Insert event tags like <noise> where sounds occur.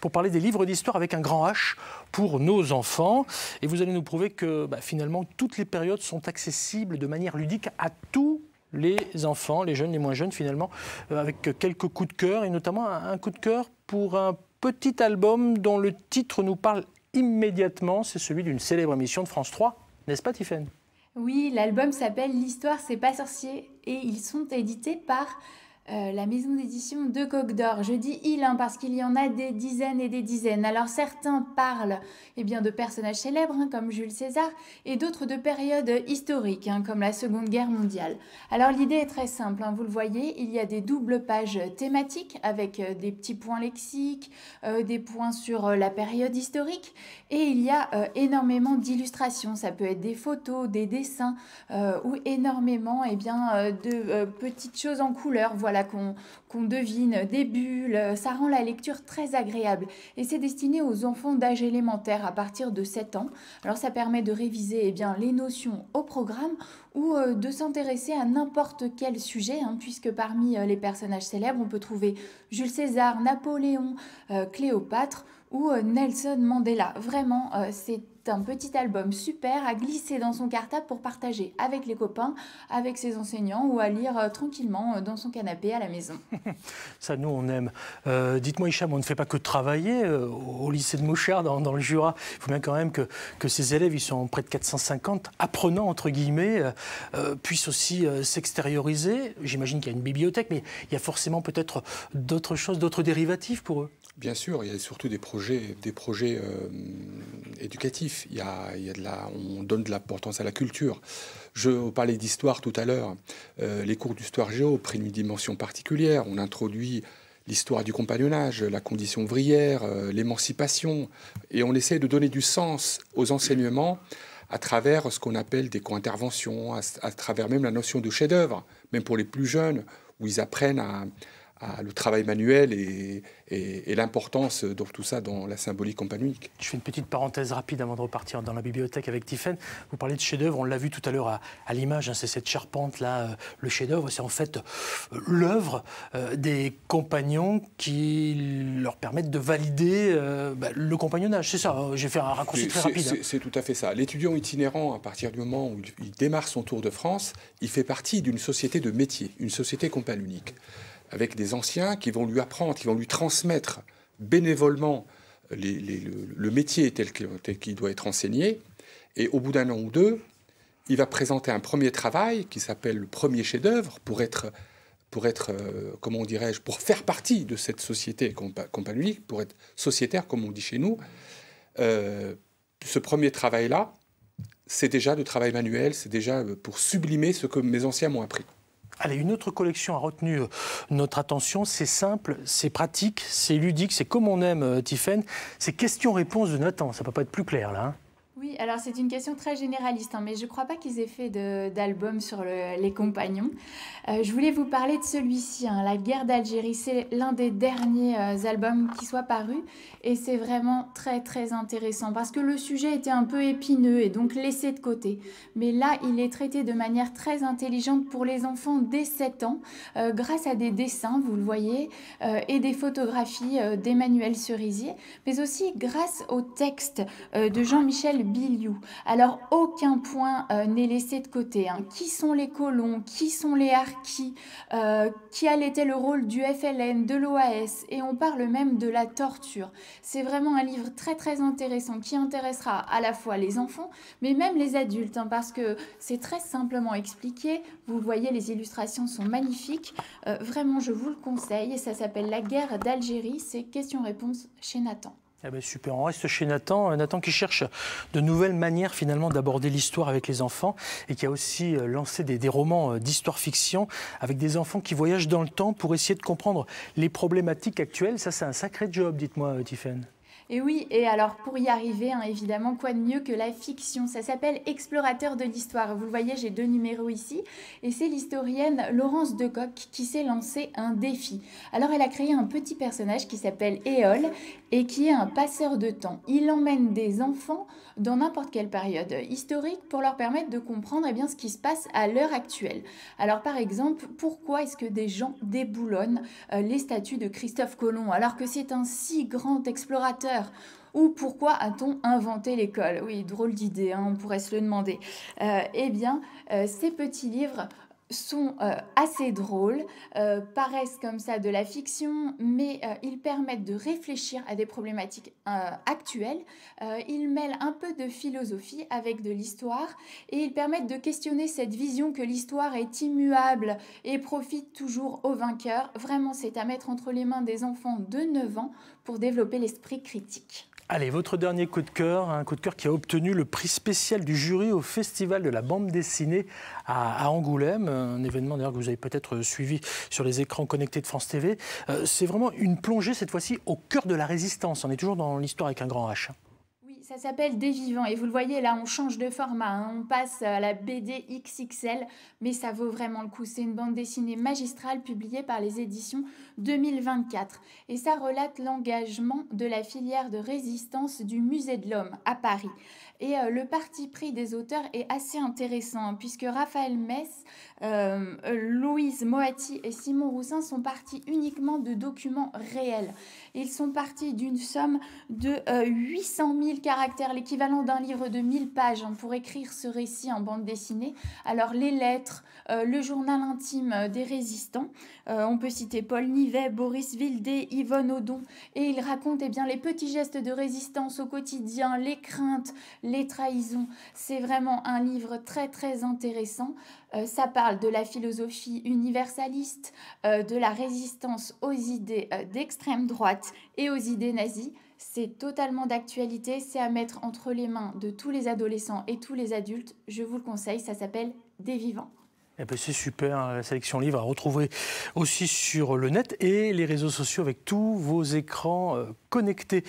pour parler des livres d'histoire avec un grand H pour nos enfants. Et vous allez nous prouver que bah, finalement, toutes les périodes sont accessibles de manière ludique à tous les enfants, les jeunes, les moins jeunes finalement, euh, avec quelques coups de cœur, et notamment un, coup de cœur pour un petit album dont le titre nous parle immédiatement, c'est celui d'une célèbre émission de France 3, n'est-ce pas Tiffaine Oui, l'album s'appelle L'histoire c'est pas sorcier et ils sont édités par euh, la maison d'édition de Coq d'Or. Je dis il hein, parce qu'il y en a des dizaines et des dizaines. Alors certains parlent eh bien, de personnages célèbres hein, comme Jules César et d'autres de périodes historiques hein, comme la Seconde Guerre mondiale. Alors l'idée est très simple, vous le voyez, il y a des doubles pages thématiques avec euh, des petits points lexiques, euh, des points sur la période historique et il y a énormément d'illustrations. Ça peut être des photos, des dessins ou énormément eh bien, de petites choses en couleur. Voilà qu'on devine, des bulles. Ça rend la lecture très agréable. Et c'est destiné aux enfants d'âge élémentaire à partir de 7 ans. Alors ça permet de réviser eh bien, les notions au programme ou euh, de s'intéresser à n'importe quel sujet, hein, puisque parmi euh, les personnages célèbres, on peut trouver Jules César, Napoléon, euh, Cléopâtre ou Nelson Mandela. Vraiment, c'est c'est un petit album super à glisser dans son cartable pour partager avec les copains, avec ses enseignants ou à lire euh, tranquillement euh, dans son canapé à la maison. <laughs> Ça, nous, on aime. Euh, dites-moi, Hicham, on ne fait pas que travailler au lycée de Mouchard, dans, le Jura. Il faut bien quand même que, que ces élèves, ils sont près de 450, apprenants, entre guillemets, puissent aussi s'extérioriser. J'imagine qu'il y a une bibliothèque, mais il y a forcément peut-être d'autres choses, d'autres dérivatifs pour eux. Bien sûr, il y a surtout des projets, des projets éducatif. Il y a, il y a de la, on donne de l'importance à la culture. Je parlais d'histoire tout à l'heure. Euh, les cours d'histoire géo prennent une dimension particulière. On introduit l'histoire du compagnonnage, la condition ouvrière, euh, l'émancipation, et on essaie de donner du sens aux enseignements à travers ce qu'on appelle des co-interventions, à, travers même la notion de chef-d'œuvre, même pour les plus jeunes, où ils apprennent à, à le travail manuel et, l'importance de tout ça dans la symbolique unique. – Je fais une petite parenthèse rapide avant de repartir dans la bibliothèque avec Tiffen. Vous parlez de chef-d'œuvre, on l'a vu tout à l'heure à, l'image, hein, c'est cette charpente là, euh, le chef-d'œuvre, c'est en fait euh, l'œuvre euh, des compagnons qui leur permettent de valider bah, le compagnonnage. C'est ça, j'ai fait un raccourci très rapide. Hein. C'est tout à fait ça. L'étudiant itinérant, à partir du moment où il, démarre son tour de France, il fait partie d'une société de métier, une société unique avec des anciens qui vont lui apprendre, qui vont lui transmettre bénévolement le, métier tel qu'il doit être enseigné. Et au bout d'un an ou deux, il va présenter un premier travail qui s'appelle le premier chef-d'œuvre pour être, pour être euh, comment je pour faire partie de cette société compagnie pour être sociétaire, comme on dit chez nous. Euh, ce premier travail-là, c'est déjà du travail manuel, c'est déjà euh, pour sublimer ce que mes anciens m'ont appris. Allez, une autre collection a retenu euh, notre attention. C'est simple, c'est pratique, c'est ludique, c'est comme on aime, euh, Tiffen. C'est question-réponse de Nathan. Ça ne peut pas être plus clair, là. Hein alors c'est une question très généraliste, hein, mais je ne crois pas qu'ils aient fait d'album sur les compagnons. Euh, je voulais vous parler de celui-ci, hein. La guerre d'Algérie. C'est l'un des derniers euh, albums qui soit paru et c'est vraiment très très intéressant parce que le sujet était un peu épineux et donc laissé de côté. Mais là, il est traité de manière très intelligente pour les enfants dès 7 ans euh, grâce à des dessins, vous le voyez, et des photographies d'Emmanuel Cerisier, mais aussi grâce au texte de Jean-Michel Billy alors aucun point euh, n'est laissé de côté. Hein. Qui sont les colons Qui sont les harkis euh, Quel était le rôle du FLN, de l'OAS Et on parle même de la torture. C'est vraiment un livre très très intéressant qui intéressera à la fois les enfants, mais même les adultes, hein, parce que c'est très simplement expliqué. Vous voyez, les illustrations sont magnifiques. Euh, vraiment, je vous le conseille. Ça s'appelle La guerre d'Algérie. C'est question-réponse chez Nathan. Ah ben super, on reste chez Nathan. Euh, Nathan qui cherche de nouvelles manières finalement d'aborder l'histoire avec les enfants et qui a aussi euh, lancé des, des romans euh, d'histoire-fiction avec des enfants qui voyagent dans le temps pour essayer de comprendre les problématiques actuelles. Ça, c'est un sacré job, dites-moi, Tiffen. Et oui, et alors pour y arriver, hein, évidemment, quoi de mieux que la fiction Ça s'appelle Explorateur de l'histoire. Vous le voyez, j'ai deux numéros ici. Et c'est l'historienne Laurence de Coq qui s'est lancée un défi. Alors elle a créé un petit personnage qui s'appelle Éole et qui est un passeur de temps. Il emmène des enfants dans n'importe quelle période historique pour leur permettre de comprendre eh bien, ce qui se passe à l'heure actuelle. Alors par exemple, pourquoi est-ce que des gens déboulonnent euh, les statues de Christophe Colomb alors que c'est un si grand explorateur ou pourquoi a-t-on inventé l'école Oui, drôle d'idée, hein, on pourrait se le demander. Euh, eh bien, euh, ces petits livres sont euh, assez drôles, euh, paraissent comme ça de la fiction, mais euh, ils permettent de réfléchir à des problématiques actuelles. ils mêlent un peu de philosophie avec de l'histoire et ils permettent de questionner cette vision que l'histoire est immuable et profite toujours aux vainqueurs. Vraiment, c'est à mettre entre les mains des enfants de 9 ans pour développer l'esprit critique. Allez, votre dernier coup de cœur, un coup de cœur qui a obtenu le prix spécial du jury au Festival de la bande dessinée à, Angoulême, un événement d'ailleurs que vous avez peut-être suivi sur les écrans connectés de France TV. Euh, c'est vraiment une plongée cette fois-ci au cœur de la résistance. On est toujours dans l'histoire avec un grand H. Ça s'appelle Des Vivants et vous le voyez là, on change de format, hein. on passe à la BD XXL, mais ça vaut vraiment le coup. C'est une bande dessinée magistrale publiée par les éditions 2024 et ça relate l'engagement de la filière de résistance du Musée de l'Homme à Paris. Et euh, le parti pris des auteurs est assez intéressant, hein, puisque Raphaël Metz, euh, euh, Louise Moati et Simon Roussin sont partis uniquement de documents réels. Ils sont partis d'une somme de 800 000 caractères, l'équivalent d'un livre de 1000 pages, hein, pour écrire ce récit en bande dessinée. Alors les lettres, le journal intime des résistants, on peut citer Paul Nivet, Boris Vildé, Yvonne Odon, et ils racontent eh bien, les petits gestes de résistance au quotidien, les craintes, les trahisons. C'est vraiment un livre très très intéressant. Euh, ça parle de la philosophie universaliste, euh, de la résistance aux idées euh, d'extrême droite et aux idées nazies. C'est totalement d'actualité, c'est à mettre entre les mains de tous les adolescents et tous les adultes. Je vous le conseille, ça s'appelle Des Vivants. Eh ben, c'est super, hein, la sélection livre à retrouver aussi sur le net et les réseaux sociaux avec tous vos écrans connectés.